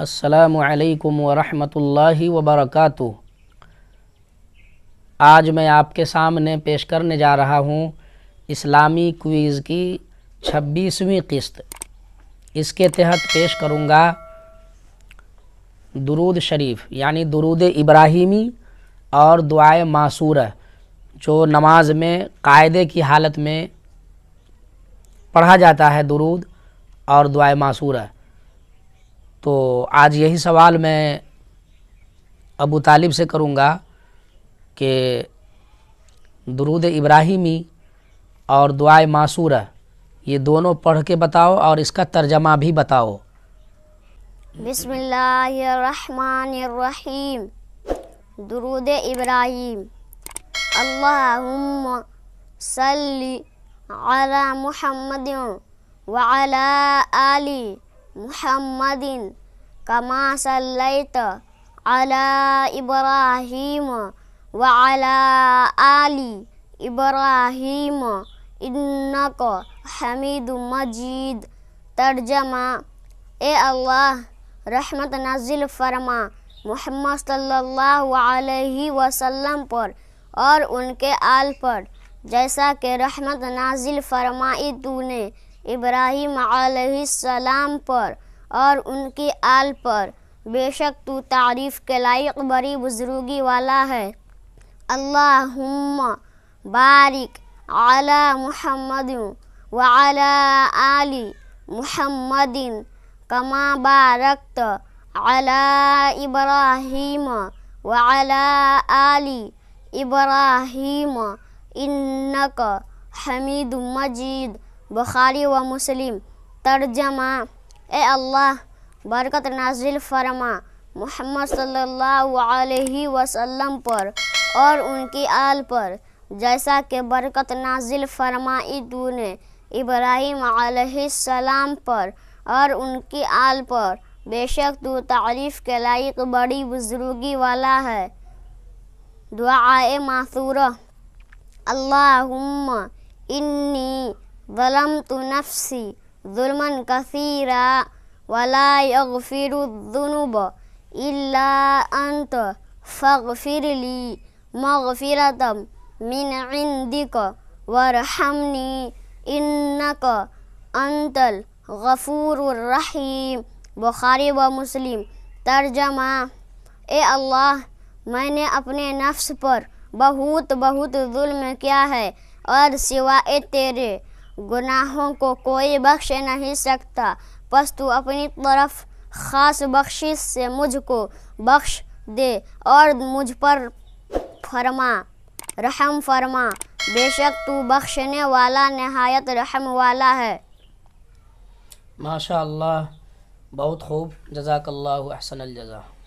असलकम वरहमतुल्लाहि वबरकू आज मैं आपके सामने पेश करने जा रहा हूँ इस्लामी क्वीज़ की छब्बीसवीं किस्त इसके तहत पेश करूँगा दुरूद शरीफ यानी दुरूद इब्राहिमी और दुआए मासूरा जो नमाज में कायदे की हालत में पढ़ा जाता है दुरूद और दुआ है तो आज यही सवाल मैं अबू तालिब से करूँगा कि दुरूद इब्राहिमी और दुआ मासूरा ये दोनों पढ़ के बताओ और इसका तर्जमा भी बताओ बिस्मिल्लाहिर्रहमानिर्रहीम दुरूद इब्राहिम اللهم صل على محمد وعلى آل محمد كما صليت على إبراهيم وعلى آل إبراهيم إنك حميد مجيد ترجمة اے اللہ رحمت نازل فرما محمد صلی اللہ علیہ وسلم پر और उनके आल पर जैसा कि रहमत नाजिल फरमाई ने इब्राहिम सलाम पर और उनकी आल पर बेशक तू तारीफ़ के लायक बड़ी बुजुर्गी वाला है अल्लाहुम्मा बारिक आला मुहम्मद व आला आली मुहम्मदिन कमा बारक आला इब्राहिम व आला आली इब्राहिम इन्नक हमीद मजीद बुखारी व मुस्लिम तर्जमा ए अल्लाह बरकत नाजिल फरमा मोहम्मद सल्लल्लाहु अलैहि वसल्लम पर और उनकी आल पर जैसा कि बरकत नाजिल फरमाई तूने इब्राहिम सलाम पर और उनकी आल पर बेशक तू तारीफ़ के लायक बड़ी बुजुर्गी वाला है دعاء معثورة اللهم إني ظلمت نفسي ظلما كثيرا ولا يغفر الذنوب إلا أنت فاغفر لي مغفرة من عندك وارحمني إنك أنت الغفور الرحيم بخاري ومسلم ترجمة إيه الله मैंने अपने नफ्स पर बहुत बहुत जुल्म किया है और सिवाय तेरे गुनाहों को कोई बख्श नहीं सकता बस तू अपनी तरफ ख़ास बख्शिश से मुझको बख्श दे और मुझ पर फरमा रहम फरमा बेशक तू बख्शने वाला नहायत रहम वाला है माशा बहुत खूब जजाकल्ला अहसन जजा